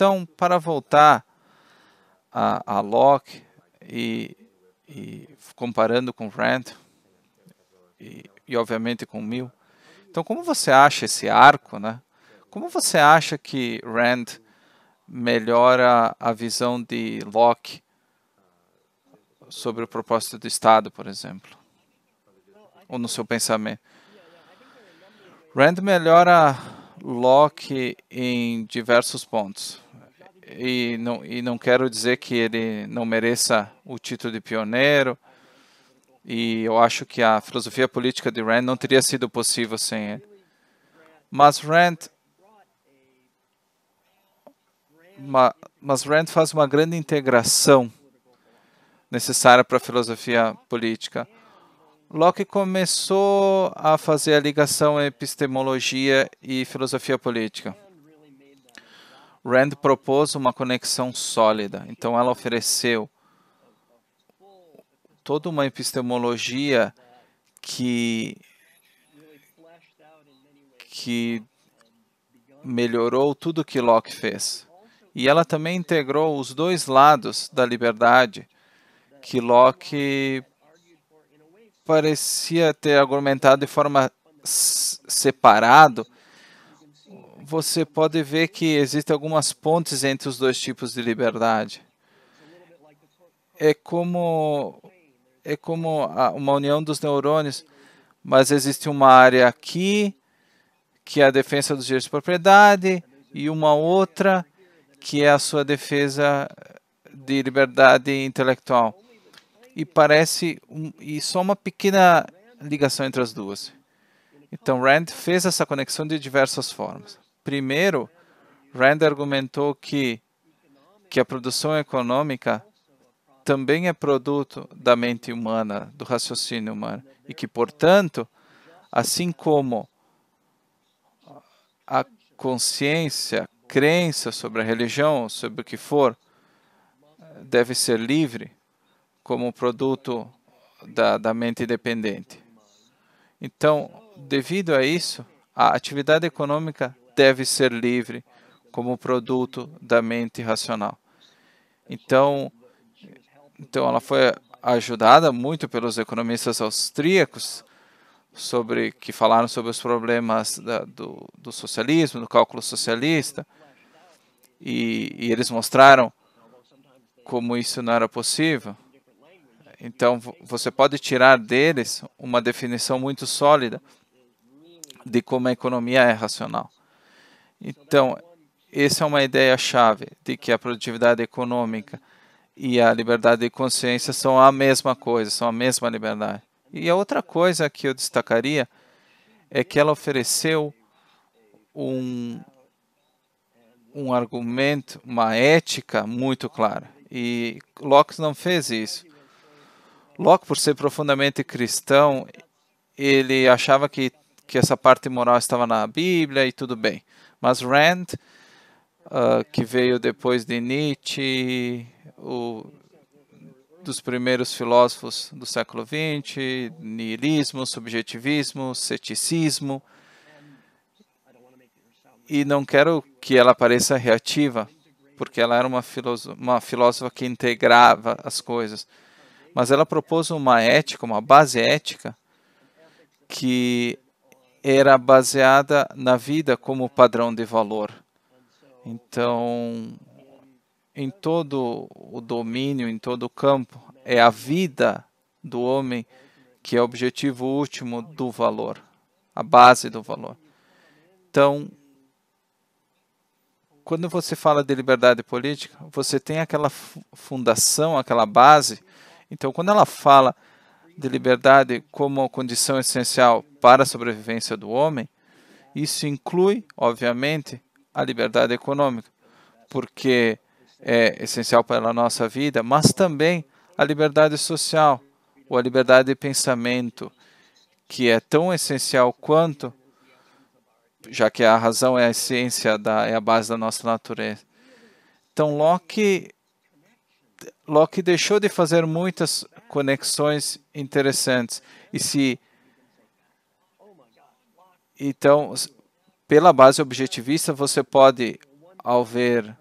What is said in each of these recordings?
Então, para voltar a, a Locke e, e comparando com Rand e, e obviamente com Mill, então como você acha esse arco, né? Como você acha que Rand melhora a visão de Locke sobre o propósito do Estado, por exemplo, ou no seu pensamento? Rand melhora Locke em diversos pontos e não, e não quero dizer que ele não mereça o título de pioneiro, e eu acho que a filosofia política de Rand não teria sido possível sem ele. Mas Rand, ma, mas Rand faz uma grande integração necessária para a filosofia política. Locke começou a fazer a ligação entre epistemologia e filosofia política. Rand propôs uma conexão sólida, então ela ofereceu toda uma epistemologia que que melhorou tudo que Locke fez. E ela também integrou os dois lados da liberdade que Locke parecia ter argumentado de forma separado você pode ver que existem algumas pontes entre os dois tipos de liberdade. É como é como uma união dos neurônios, mas existe uma área aqui que é a defesa dos direitos de propriedade e uma outra que é a sua defesa de liberdade intelectual. E parece um, e só uma pequena ligação entre as duas. Então, Rand fez essa conexão de diversas formas. Primeiro, Rand argumentou que, que a produção econômica também é produto da mente humana, do raciocínio humano, e que, portanto, assim como a consciência, a crença sobre a religião, sobre o que for, deve ser livre como produto da, da mente independente. Então, devido a isso, a atividade econômica deve ser livre como produto da mente racional. Então, então ela foi ajudada muito pelos economistas austríacos sobre que falaram sobre os problemas da, do, do, socialismo, do cálculo socialista, e, e eles mostraram como isso não era possível. Então, você pode tirar deles uma definição muito sólida de como a economia é racional. Então, essa é uma ideia chave de que a produtividade econômica e a liberdade de consciência são a mesma coisa, são a mesma liberdade. E a outra coisa que eu destacaria é que ela ofereceu um, um argumento, uma ética muito clara. E Locke não fez isso. Locke, por ser profundamente cristão, ele achava que, que essa parte moral estava na Bíblia e tudo bem. Mas Rand, uh, que veio depois de Nietzsche, o, dos primeiros filósofos do século XX, niilismo, subjetivismo, ceticismo, e não quero que ela pareça reativa, porque ela era uma, uma filósofa que integrava as coisas. Mas ela propôs uma ética, uma base ética, que era baseada na vida como padrão de valor. Então, em todo o domínio, em todo o campo, é a vida do homem que é o objetivo último do valor, a base do valor. Então, quando você fala de liberdade política, você tem aquela fundação, aquela base. Então, quando ela fala de liberdade como condição essencial para a sobrevivência do homem, isso inclui, obviamente, a liberdade econômica, porque é essencial para a nossa vida, mas também a liberdade social ou a liberdade de pensamento, que é tão essencial quanto, já que a razão é a essência da, é a base da nossa natureza. Então, Locke Locke deixou de fazer muitas conexões interessantes e se então pela base objetivista você pode ao ver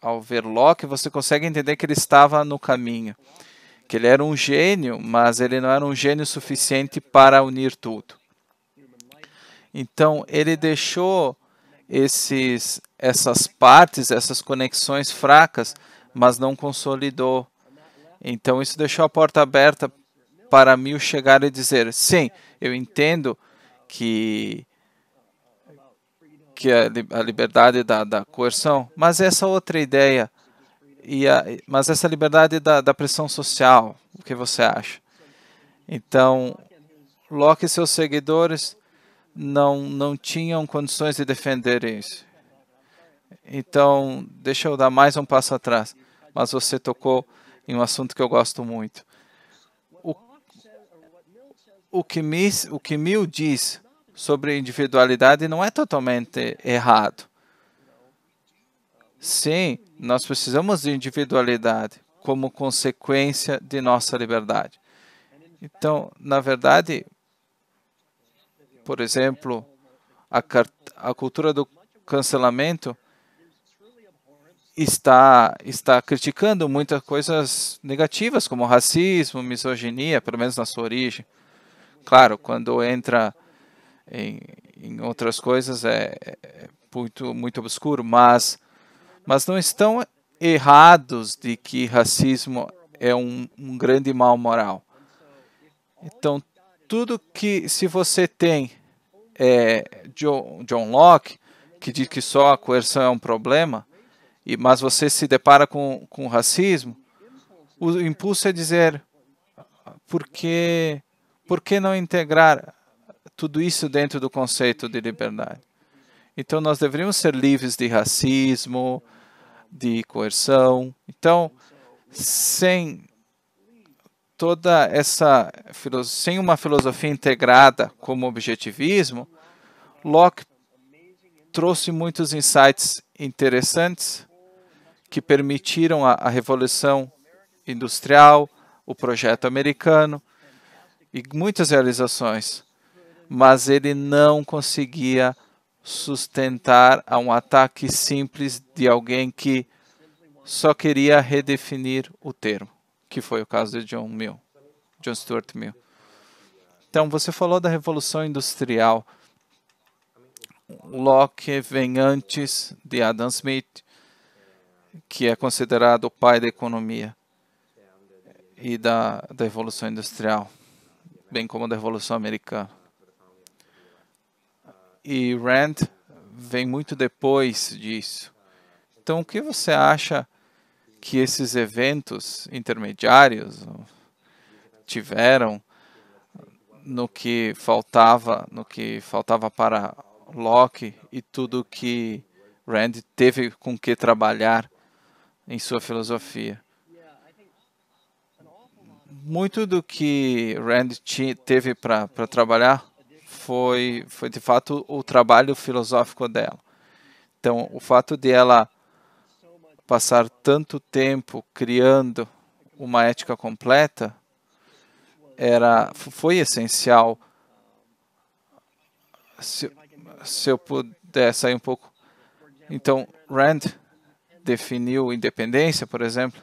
ao ver Locke você consegue entender que ele estava no caminho que ele era um gênio mas ele não era um gênio suficiente para unir tudo então ele deixou esses essas partes essas conexões fracas mas não consolidou. Então isso deixou a porta aberta para mil chegar e dizer: sim, eu entendo que que a, a liberdade da, da, coerção, mas essa outra ideia e a, mas essa liberdade da, da pressão social, o que você acha? Então, Locke e seus seguidores não não tinham condições de defender isso. Então, deixa eu dar mais um passo atrás. Mas você tocou em um assunto que eu gosto muito. O, o, que, me, o que Mill diz sobre individualidade não é totalmente errado. Sim, nós precisamos de individualidade como consequência de nossa liberdade. Então, na verdade, por exemplo, a, a cultura do cancelamento está, está criticando muitas coisas negativas, como racismo, misoginia, pelo menos na sua origem. Claro, quando entra em, em outras coisas é, é muito, muito obscuro, mas, mas não estão errados de que racismo é um, um grande mal moral. Então, tudo que se você tem é, John, John Locke, que diz que só a coerção é um problema, mas você se depara com, com racismo, o impulso é dizer por que, por que não integrar tudo isso dentro do conceito de liberdade? Então, nós deveríamos ser livres de racismo, de coerção. Então, sem toda essa sem uma filosofia integrada como objetivismo, Locke trouxe muitos insights interessantes que permitiram a, a Revolução Industrial, o projeto americano e muitas realizações, mas ele não conseguia sustentar a um ataque simples de alguém que só queria redefinir o termo, que foi o caso de John Mill, John Stuart Mill. Então, você falou da Revolução Industrial. Locke vem antes de Adam Smith, que é considerado o pai da economia e da, da Revolução Industrial, bem como da Revolução Americana. E Rand vem muito depois disso. Então, o que você acha que esses eventos intermediários tiveram no que faltava, no que faltava para Locke e tudo que Rand teve com que trabalhar em sua filosofia. Muito do que Rand teve para trabalhar foi, foi de fato o trabalho filosófico dela. Então, o fato de ela passar tanto tempo criando uma ética completa era foi essencial. Se, se eu puder sair um pouco. Então, Rand definiu independência, por exemplo,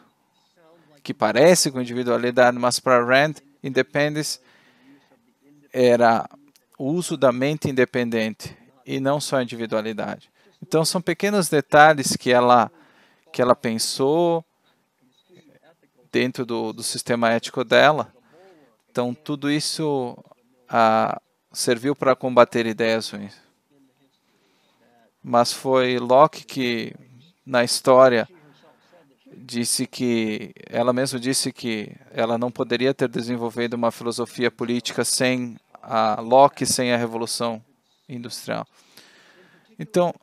que parece com individualidade, mas para Rand, independence era o uso da mente independente e não só a individualidade. Então são pequenos detalhes que ela que ela pensou dentro do, do sistema ético dela. Então tudo isso ah, serviu para combater ideias ruins. Mas foi Locke que na história disse que ela mesma disse que ela não poderia ter desenvolvido uma filosofia política sem a Locke, sem a revolução industrial. Então,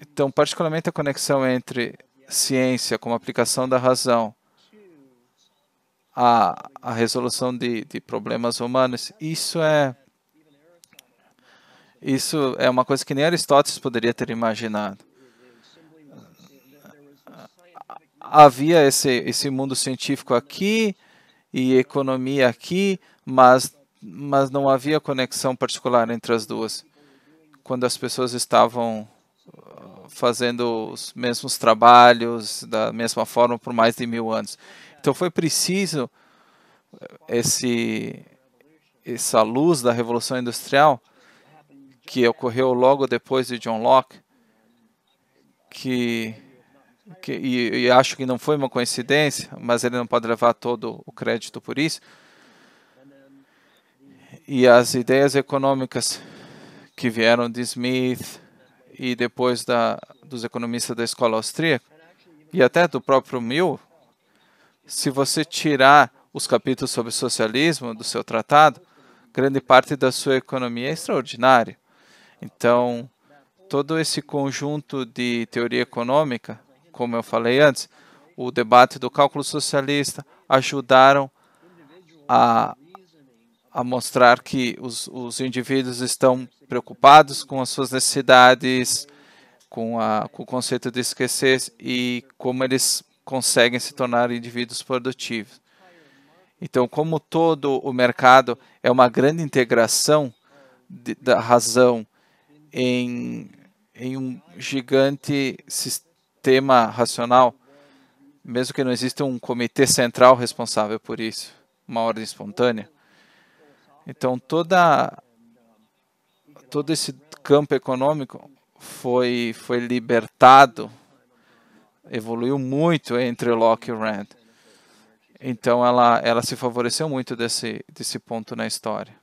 então particularmente a conexão entre ciência como aplicação da razão à a resolução de, de problemas humanos, isso é isso é uma coisa que nem Aristóteles poderia ter imaginado. havia esse, esse mundo científico aqui e economia aqui, mas, mas não havia conexão particular entre as duas. Quando as pessoas estavam ah, fazendo os mesmos trabalhos da mesma forma por mais de mil anos. Então foi preciso eh, esse, essa luz da Revolução Industrial que ocorreu logo depois de John Locke, que que, e, e acho que não foi uma coincidência, mas ele não pode levar todo o crédito por isso. E as ideias econômicas que vieram de Smith e depois da, dos economistas da escola austríaca, e até do próprio Mill, se você tirar os capítulos sobre socialismo do seu tratado, grande parte da sua economia é extraordinária. Então, todo esse conjunto de teoria econômica como eu falei antes, o debate do cálculo socialista ajudaram a, a mostrar que os, os indivíduos estão preocupados com as suas necessidades, com, a, com o conceito de esquecer e como eles conseguem se tornar indivíduos produtivos. Então, como todo o mercado é uma grande integração de, da razão em, em um gigante sistema, tema racional, mesmo que não exista um comitê central responsável por isso, uma ordem espontânea. Então, toda, todo esse campo econômico foi, foi libertado, evoluiu muito entre Locke e Rand. Então, ela, ela se favoreceu muito desse, desse ponto na história.